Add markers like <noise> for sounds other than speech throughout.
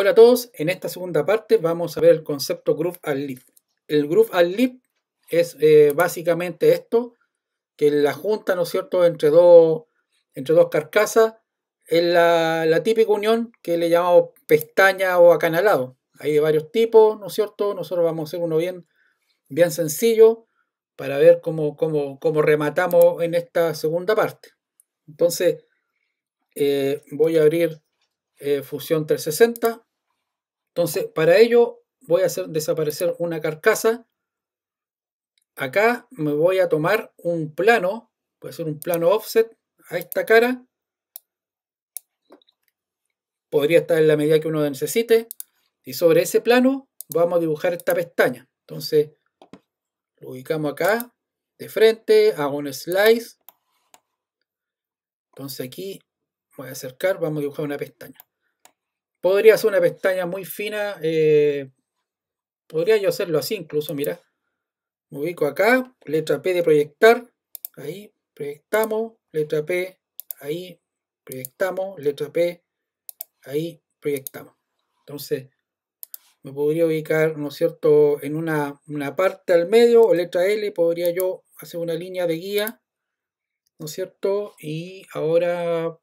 Hola a todos, en esta segunda parte vamos a ver el concepto Groove al lip. El Groove al lip es eh, básicamente esto, que la junta, ¿no es cierto?, entre dos, entre dos carcasas, es la, típica unión que le llamamos pestaña o acanalado. Hay de varios tipos, ¿no es cierto? Nosotros vamos a hacer uno bien, bien sencillo para ver cómo, rematamos en esta segunda parte. Entonces, eh, voy a abrir eh, Fusión 360 entonces, para ello voy a hacer desaparecer una carcasa. Acá me voy a tomar un plano, puede ser un plano offset a esta cara. Podría estar en la medida que uno necesite. Y sobre ese plano vamos a dibujar esta pestaña. Entonces, lo ubicamos acá, de frente, hago un slice. Entonces aquí voy a acercar, vamos a dibujar una pestaña. Podría hacer una pestaña muy fina. Eh, podría yo hacerlo así incluso, mira. Me ubico acá, letra P de proyectar. Ahí, proyectamos, letra P, ahí, proyectamos, letra P, ahí, proyectamos. Entonces, me podría ubicar, ¿no es cierto?, en una, una parte al medio o letra L, podría yo hacer una línea de guía, ¿no es cierto? Y ahora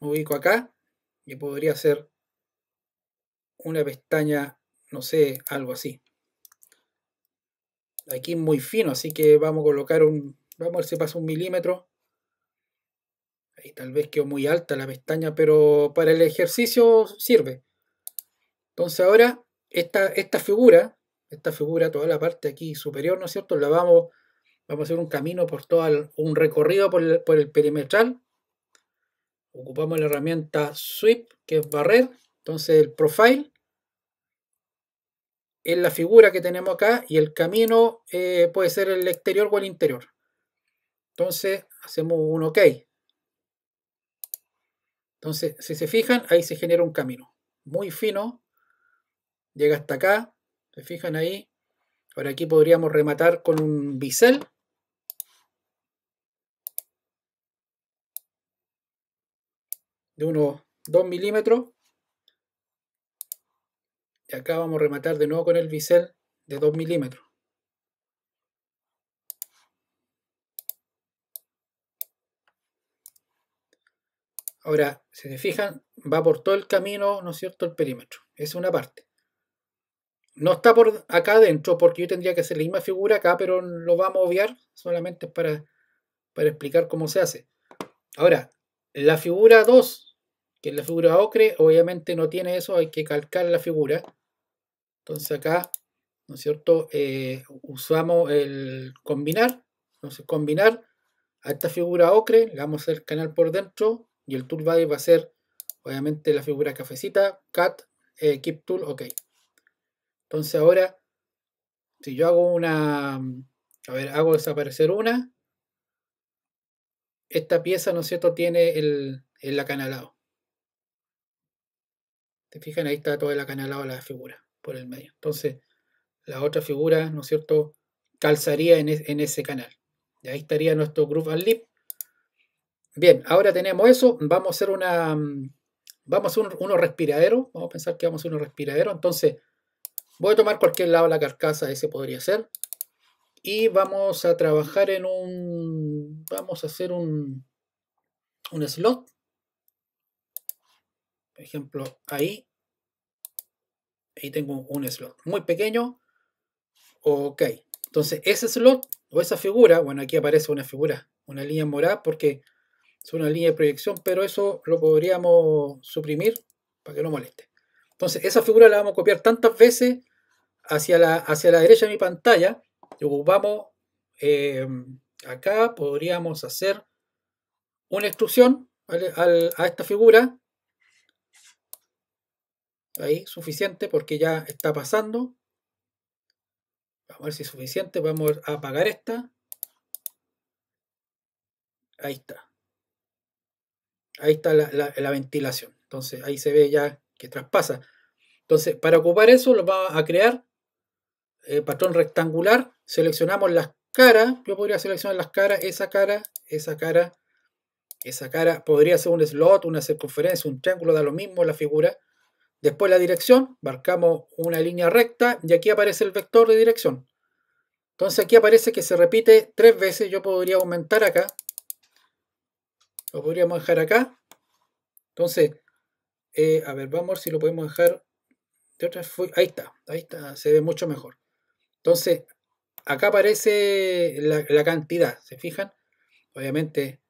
me ubico acá y podría ser una pestaña, no sé, algo así. Aquí muy fino, así que vamos a colocar un, vamos a ver si pasa un milímetro. Ahí tal vez quedó muy alta la pestaña, pero para el ejercicio sirve. Entonces ahora esta, esta figura, esta figura, toda la parte aquí superior, ¿no es cierto? La vamos, vamos a hacer un camino por todo, un recorrido por el, por el perimetral ocupamos la herramienta sweep, que es barrer. Entonces el profile es la figura que tenemos acá y el camino eh, puede ser el exterior o el interior. Entonces hacemos un OK. Entonces, si se fijan, ahí se genera un camino muy fino. Llega hasta acá. Se fijan ahí. Ahora aquí podríamos rematar con un bisel. de unos 2 milímetros. Y acá vamos a rematar de nuevo con el bisel de 2 milímetros. Ahora, si se fijan, va por todo el camino, ¿no es cierto?, el perímetro. Es una parte. No está por acá adentro, porque yo tendría que hacer la misma figura acá, pero lo vamos a obviar solamente para, para explicar cómo se hace. Ahora, la figura 2 que es la figura ocre obviamente no tiene eso, hay que calcar la figura. Entonces acá, ¿no es cierto? Eh, usamos el combinar. Entonces combinar a esta figura ocre, le damos el canal por dentro y el toolbody va a ser obviamente la figura cafecita, cat, eh, keep tool, ok. Entonces ahora, si yo hago una, a ver, hago desaparecer una, esta pieza, ¿no es cierto?, tiene el acanalado. ¿Te fijan? Ahí está toda la canalada la figura por el medio. Entonces, la otra figura, ¿no es cierto?, calzaría en, ese canal. Y ahí estaría nuestro groove and lip. Bien, ahora tenemos eso. Vamos a hacer una. Mm, vamos a un, unos respiraderos. Vamos a pensar que vamos a hacer unos respiradero. Entonces, voy a tomar cualquier lado la carcasa, ese podría ser. Y vamos a trabajar en un. Vamos a hacer un. Un slot ejemplo, ahí. Ahí tengo un slot muy pequeño. Ok. Entonces, ese slot o esa figura, bueno, aquí aparece una figura, una línea morada, porque es una línea de proyección, pero eso lo podríamos suprimir para que no moleste. Entonces, esa figura la vamos a copiar tantas veces hacia la, hacia la derecha de mi pantalla. Y ocupamos, em, acá podríamos hacer una instrucción a esta figura Ahí, suficiente porque ya está pasando. Vamos a ver si es suficiente. Vamos a apagar esta. Ahí está. Ahí está la, ventilación. Entonces ahí se ve ya que traspasa. Entonces, para ocupar eso, lo vamos a crear. el eh, patrón rectangular. Seleccionamos las caras. Yo podría seleccionar las caras, esa cara, esa cara, esa cara. Podría ser un slot, una circunferencia, un triángulo, da lo mismo la figura. Después la dirección, marcamos una línea recta y aquí aparece el vector de dirección. Entonces aquí aparece que se repite tres veces. Yo podría aumentar acá. Lo podríamos dejar acá. Entonces, eh, a ver, vamos a ver si lo podemos dejar de otra Ahí está, ahí está, se ve mucho mejor. Entonces, acá aparece la, la cantidad, ¿se fijan? Obviamente,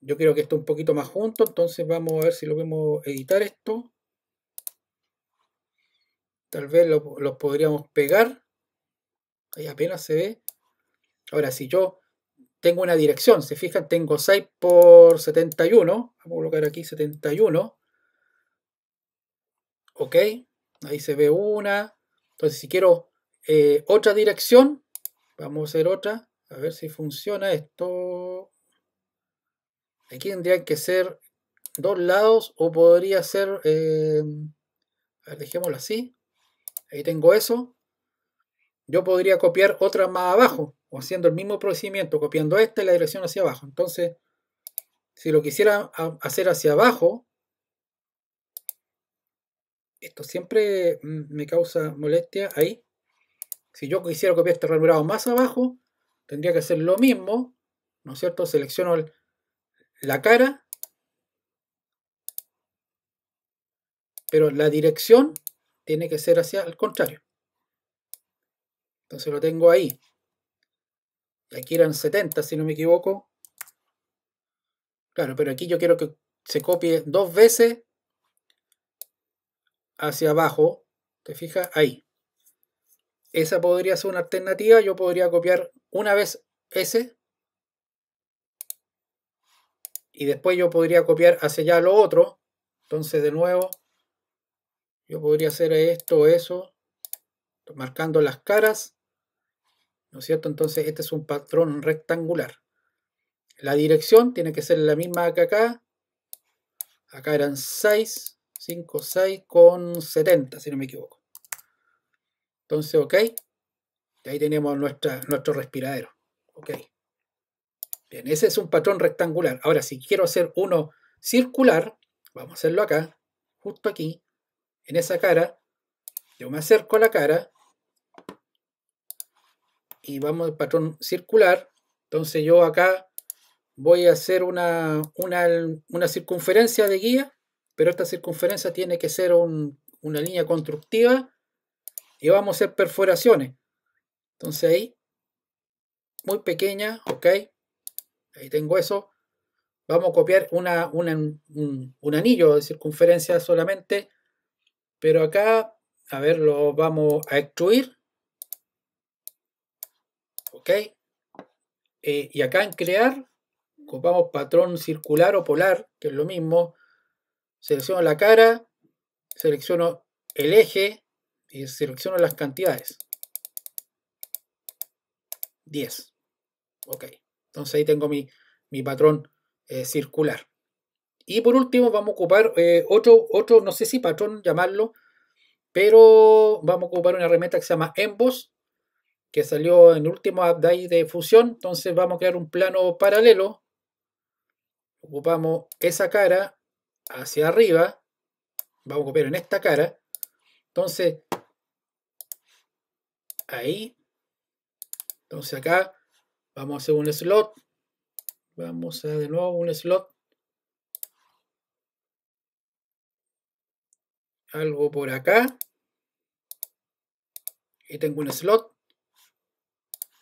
yo quiero que esté un poquito más junto, entonces vamos a ver si lo podemos editar esto. Tal vez los podríamos pegar. Ahí apenas se ve. Ahora, si yo tengo una dirección, se fijan, tengo 6 por 71. Vamos a colocar aquí 71. Ok, ahí se ve una. Entonces, si quiero eh, otra dirección, vamos a hacer otra. A ver si funciona esto. Aquí tendrían que ser dos lados o podría ser... Eh, a ver, dejémoslo así. Ahí tengo eso. Yo podría copiar otra más abajo, o haciendo el mismo procedimiento, copiando esta y la dirección hacia abajo. Entonces, si lo quisiera hacer hacia abajo, esto siempre mm, me causa molestia ahí. Si yo quisiera copiar este ranurado más abajo, tendría que hacer lo mismo, ¿no es cierto? Selecciono la cara, pero la dirección tiene que ser hacia el contrario. Entonces lo tengo ahí. aquí eran 70, si no me equivoco. Claro, pero aquí yo quiero que se copie dos veces hacia abajo. ¿Te fijas? Ahí. Esa podría ser una alternativa. Yo podría copiar una vez ese. Y después yo podría copiar hacia allá lo otro. Entonces de nuevo yo podría hacer esto, o eso, marcando las caras, ¿no es cierto? Entonces este es un patrón rectangular. La dirección tiene que ser la misma que acá. Acá eran 6, 5, 6 con 70, si no me equivoco. Entonces, ok. Y ahí tenemos nuestra, nuestro respiradero. Ok. Bien, ese es un patrón rectangular. Ahora, si quiero hacer uno circular, vamos a hacerlo acá, justo aquí en esa cara, yo me acerco a la cara y vamos al patrón circular. Entonces yo acá voy a hacer una, circunferencia de guía, pero esta circunferencia tiene que ser una línea constructiva y vamos a hacer perforaciones. Entonces ahí, muy pequeña, ok, ahí tengo eso. Vamos a copiar un anillo de circunferencia solamente pero acá, a ver, lo vamos a extruir. ¿Ok? Eh, y acá en crear, copamos patrón circular o polar, que es lo mismo. Selecciono la cara, selecciono el eje y selecciono las cantidades. 10. Ok. Entonces ahí tengo mi, patrón eh, circular. Y por último vamos a ocupar eh, otro, otro, no sé si patrón llamarlo, pero vamos a ocupar una herramienta que se llama Emboss, que salió en el último update de fusión. Entonces vamos a crear un plano paralelo. Ocupamos esa cara hacia arriba. Vamos a copiar en esta cara. Entonces, ahí. Entonces acá vamos a hacer un slot. Vamos a de nuevo un slot algo por acá. Y tengo un slot.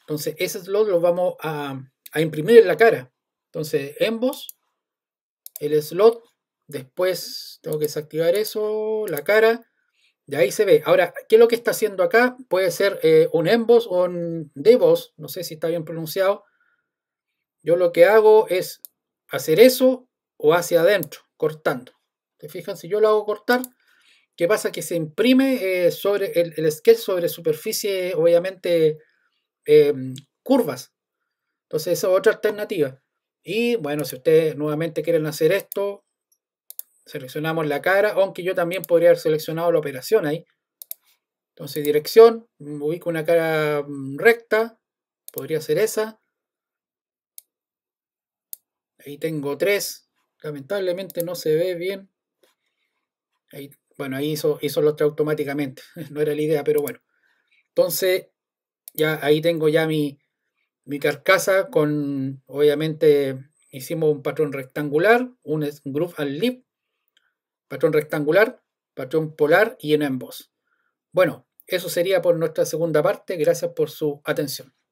Entonces, ese slot lo vamos a, imprimir en la cara. Entonces, emboss, el slot, después tengo que desactivar eso, la cara. De ahí se ve. Ahora, ¿qué es lo que está haciendo acá? Puede ser eh, un emboss o un deboss. No sé si está bien pronunciado. Yo lo que hago es hacer eso o hacia adentro, cortando. ¿Te fijan? Si yo lo hago cortar, ¿Qué pasa? Que se imprime eh, sobre el, el, sketch sobre superficie, obviamente, em, curvas. Entonces, esa es otra alternativa. Y bueno, si ustedes nuevamente quieren hacer esto, seleccionamos la cara, aunque yo también podría haber seleccionado la operación ahí. Entonces, dirección, ubico una cara mm, recta, podría ser esa. Ahí tengo tres, lamentablemente no se ve bien. Ahí bueno, ahí hizo, hizo los tres automáticamente. <laughs> no era la idea, pero bueno. Entonces, ya ahí tengo ya mi, mi carcasa con, obviamente, hicimos un patrón rectangular, un groove and lip, patrón rectangular, patrón polar y en emboss. Bueno, eso sería por nuestra segunda parte. Gracias por su atención.